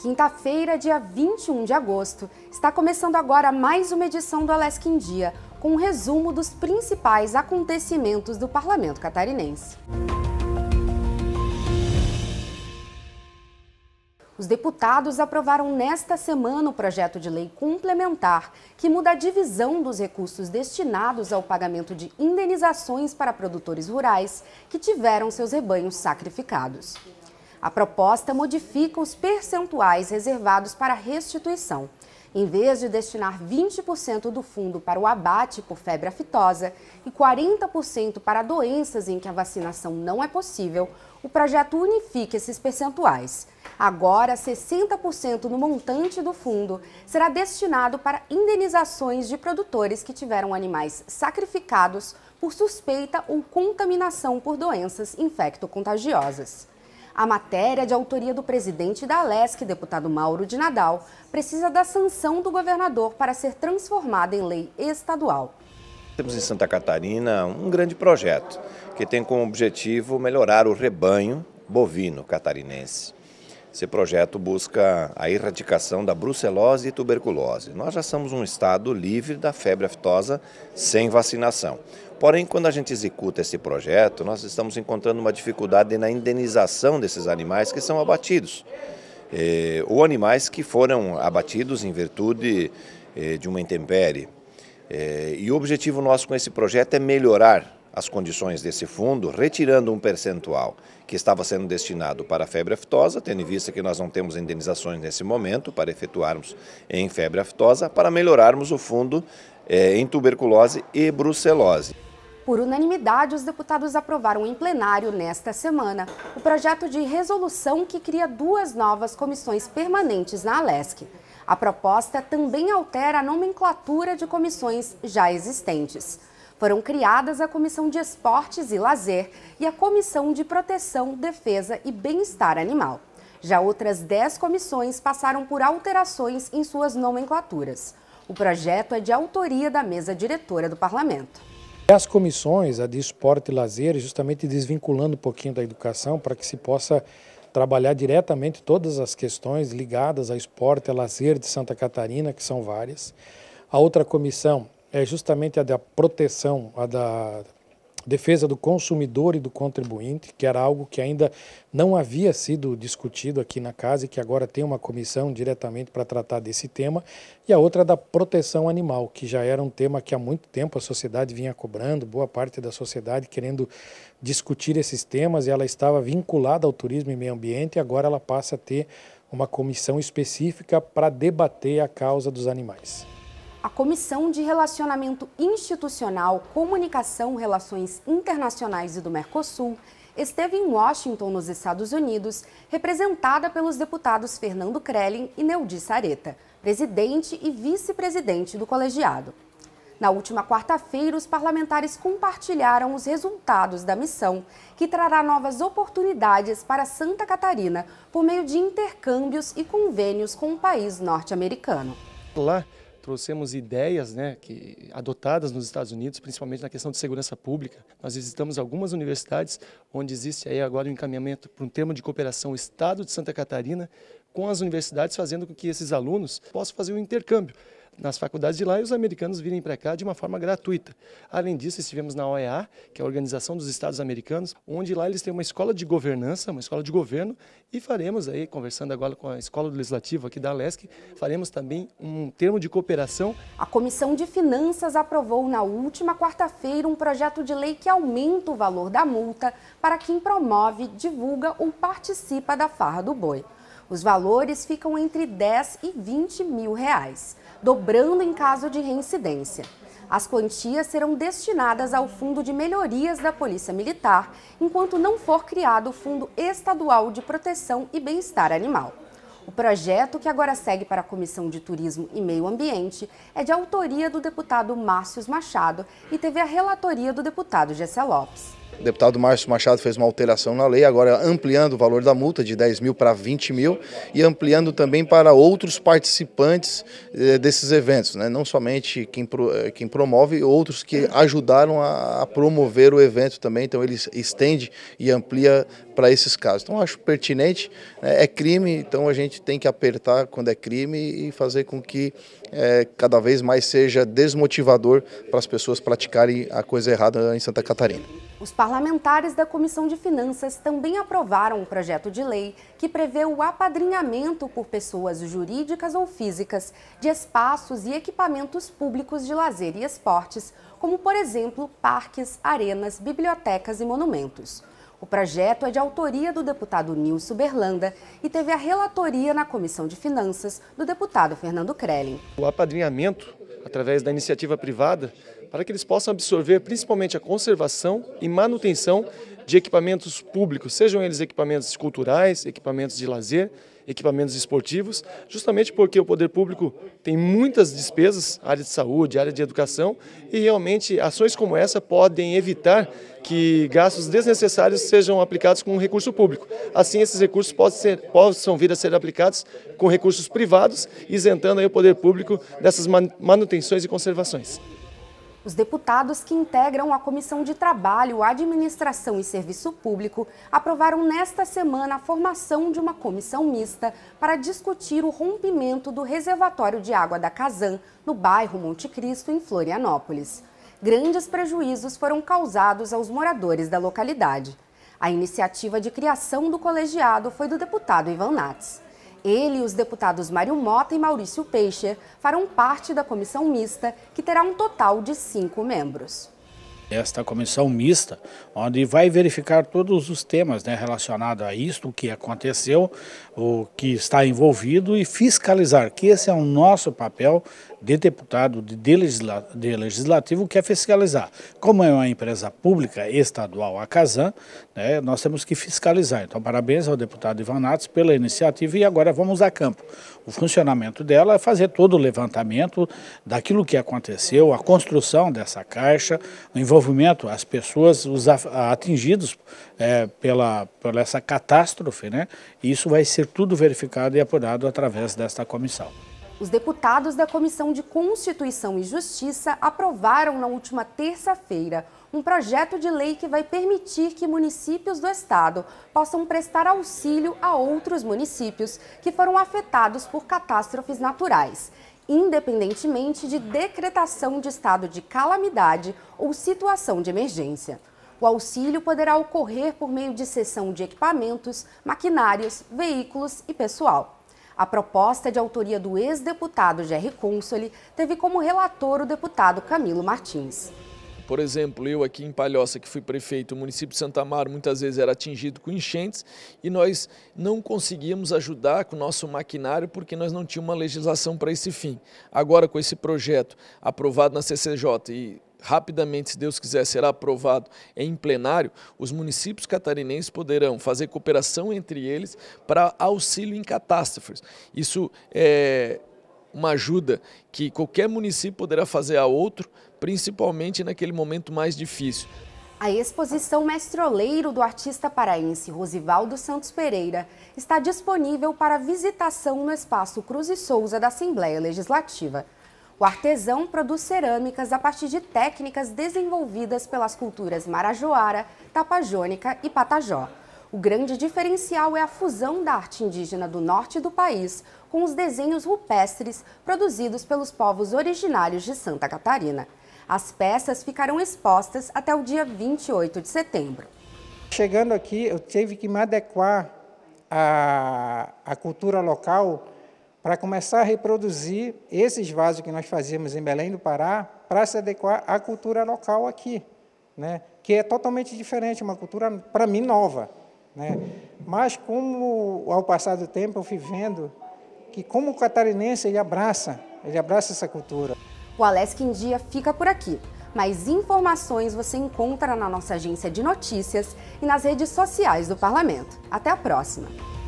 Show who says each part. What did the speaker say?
Speaker 1: Quinta-feira, dia 21 de agosto, está começando agora mais uma edição do Alesc em Dia, com um resumo dos principais acontecimentos do parlamento catarinense. Os deputados aprovaram nesta semana o projeto de lei complementar que muda a divisão dos recursos destinados ao pagamento de indenizações para produtores rurais que tiveram seus rebanhos sacrificados. A proposta modifica os percentuais reservados para restituição. Em vez de destinar 20% do fundo para o abate por febre aftosa e 40% para doenças em que a vacinação não é possível, o projeto unifica esses percentuais. Agora, 60% no montante do fundo será destinado para indenizações de produtores que tiveram animais sacrificados por suspeita ou contaminação por doenças infectocontagiosas. A matéria de autoria do presidente da Alesc, deputado Mauro de Nadal, precisa da sanção do governador para ser transformada em lei estadual.
Speaker 2: Temos em Santa Catarina um grande projeto que tem como objetivo melhorar o rebanho bovino catarinense. Esse projeto busca a erradicação da brucelose e tuberculose. Nós já somos um estado livre da febre aftosa sem vacinação. Porém, quando a gente executa esse projeto, nós estamos encontrando uma dificuldade na indenização desses animais que são abatidos. É, ou animais que foram abatidos em virtude é, de uma intempérie. É, e o objetivo nosso com esse projeto é melhorar as condições desse fundo, retirando um percentual que estava sendo destinado para a febre aftosa, tendo em vista que nós não temos indenizações nesse momento para efetuarmos em febre aftosa, para melhorarmos o fundo eh, em tuberculose e brucelose.
Speaker 1: Por unanimidade, os deputados aprovaram em plenário nesta semana o projeto de resolução que cria duas novas comissões permanentes na Alesc. A proposta também altera a nomenclatura de comissões já existentes foram criadas a Comissão de Esportes e Lazer e a Comissão de Proteção, Defesa e Bem-Estar Animal. Já outras 10 comissões passaram por alterações em suas nomenclaturas. O projeto é de autoria da mesa diretora do parlamento.
Speaker 2: As comissões, a de esporte e lazer, justamente desvinculando um pouquinho da educação para que se possa
Speaker 1: trabalhar diretamente todas as questões ligadas a esporte e lazer de Santa Catarina, que são várias. A outra comissão é justamente a da proteção, a da defesa do consumidor e do contribuinte, que era algo que ainda não havia sido
Speaker 2: discutido aqui na casa e que agora tem uma comissão diretamente para tratar desse tema, e a outra é da proteção animal, que já era um tema que há muito tempo a sociedade vinha cobrando, boa parte da sociedade querendo discutir esses temas, e ela estava vinculada ao turismo e meio ambiente, e agora ela passa a ter uma comissão específica para debater a causa dos
Speaker 1: animais a Comissão de Relacionamento Institucional, Comunicação, Relações Internacionais e do Mercosul esteve em Washington, nos Estados Unidos, representada pelos deputados Fernando Krellin e Neudi Areta, presidente e vice-presidente do colegiado. Na última quarta-feira, os parlamentares compartilharam os resultados da missão, que trará novas oportunidades para Santa Catarina por meio de intercâmbios e convênios com o país norte-americano.
Speaker 2: Lá trouxemos ideias né, que, adotadas nos Estados Unidos, principalmente na questão de segurança pública. Nós visitamos algumas universidades onde existe aí agora um encaminhamento para um termo de cooperação Estado de Santa Catarina com as universidades, fazendo com que esses alunos possam fazer um intercâmbio nas faculdades de lá e os americanos virem para cá de uma forma gratuita. Além disso, estivemos na OEA, que é a Organização dos Estados Americanos, onde lá eles têm uma escola de governança, uma escola de governo, e faremos aí, conversando agora com a Escola do Legislativo aqui da Lesc, faremos também um termo de cooperação.
Speaker 1: A Comissão de Finanças aprovou na última quarta-feira um projeto de lei que aumenta o valor da multa para quem promove, divulga ou participa da farra do boi. Os valores ficam entre 10 e 20 mil reais, dobrando em caso de reincidência. As quantias serão destinadas ao Fundo de Melhorias da Polícia Militar, enquanto não for criado o Fundo Estadual de Proteção e Bem-Estar Animal. O projeto, que agora segue para a Comissão de Turismo e Meio Ambiente, é de autoria do deputado Márcios Machado e teve a relatoria do deputado Gessé Lopes.
Speaker 2: O deputado Márcio Machado fez uma alteração na lei, agora ampliando o valor da multa de 10 mil para 20 mil e ampliando também para outros participantes eh, desses eventos, né? não somente quem, eh, quem promove, outros que ajudaram a, promover o evento também, então ele estende e amplia para esses casos. Então acho pertinente, né? é crime, então a gente tem que apertar quando é crime e fazer com que eh, cada vez mais seja desmotivador para as pessoas praticarem a coisa errada em Santa Catarina.
Speaker 1: Os parlamentares da Comissão de Finanças também aprovaram um projeto de lei que prevê o apadrinhamento por pessoas jurídicas ou físicas de espaços e equipamentos públicos de lazer e esportes, como, por exemplo, parques, arenas, bibliotecas e monumentos. O projeto é de autoria do deputado Nilson Berlanda e teve a relatoria na Comissão de Finanças do deputado Fernando Krellen.
Speaker 2: O apadrinhamento, através da iniciativa privada, para que eles possam absorver principalmente a conservação e manutenção de equipamentos públicos, sejam eles equipamentos culturais, equipamentos de lazer, equipamentos esportivos, justamente porque o poder público tem muitas despesas, área de saúde, área de educação, e realmente ações como essa podem evitar que gastos desnecessários sejam aplicados com recurso público. Assim, esses recursos podem ser, possam vir a ser aplicados com recursos privados, isentando o poder público dessas manutenções e conservações.
Speaker 1: Os deputados que integram a Comissão de Trabalho, Administração e Serviço Público aprovaram nesta semana a formação de uma comissão mista para discutir o rompimento do reservatório de água da Casan, no bairro Monte Cristo, em Florianópolis. Grandes prejuízos foram causados aos moradores da localidade. A iniciativa de criação do colegiado foi do deputado Ivan Nats. Ele e os deputados Mário Mota e Maurício Peixer farão parte da comissão mista, que terá um total de cinco membros
Speaker 2: esta comissão mista, onde vai verificar todos os temas né, relacionados a isto, o que aconteceu, o que está envolvido e fiscalizar, que esse é o nosso papel de deputado, de, legisla, de legislativo, que é fiscalizar. Como é uma empresa pública estadual, a Casan, né, nós temos que fiscalizar. Então, parabéns ao deputado Ivan Natos pela iniciativa e agora vamos a campo. O funcionamento dela é fazer todo o levantamento daquilo que aconteceu, a construção dessa caixa, o envolvimento, as pessoas, os atingidos é, pela, pela essa catástrofe, né? E isso vai ser tudo verificado e apurado através desta comissão.
Speaker 1: Os deputados da Comissão de Constituição e Justiça aprovaram na última terça-feira um projeto de lei que vai permitir que municípios do estado possam prestar auxílio a outros municípios que foram afetados por catástrofes naturais, independentemente de decretação de estado de calamidade ou situação de emergência. O auxílio poderá ocorrer por meio de cessão de equipamentos, maquinários, veículos e pessoal. A proposta de autoria do ex-deputado Jerry Consoli teve como relator o deputado Camilo Martins.
Speaker 2: Por exemplo, eu aqui em Palhoça, que fui prefeito, o município de Santa Mar, muitas vezes era atingido com enchentes e nós não conseguíamos ajudar com o nosso maquinário porque nós não tínhamos uma legislação para esse fim. Agora, com esse projeto aprovado na CCJ e rapidamente, se Deus quiser, será aprovado em plenário, os municípios catarinenses poderão fazer cooperação entre eles para auxílio em catástrofes. Isso é uma ajuda que qualquer município poderá fazer a outro, principalmente naquele momento mais difícil.
Speaker 1: A exposição Mestroleiro do artista paraense Rosivaldo Santos Pereira está disponível para visitação no espaço Cruz e Souza da Assembleia Legislativa. O artesão produz cerâmicas a partir de técnicas desenvolvidas pelas culturas marajoara, tapajônica e patajó. O grande diferencial é a fusão da arte indígena do norte do país com os desenhos rupestres produzidos pelos povos originários de Santa Catarina. As peças ficarão expostas até o dia 28 de setembro. Chegando aqui, eu tive que me adequar à, à cultura local para começar a reproduzir esses vasos que nós fazíamos em Belém do Pará para se adequar à cultura local aqui, né? que é totalmente diferente, uma cultura, para mim, nova. Né? Mas, como
Speaker 2: ao passar do tempo, eu fui vendo que, como o catarinense, ele abraça, ele abraça essa
Speaker 1: cultura. O Alesc em Dia fica por aqui. Mais informações você encontra na nossa agência de notícias e nas redes sociais do Parlamento. Até a próxima!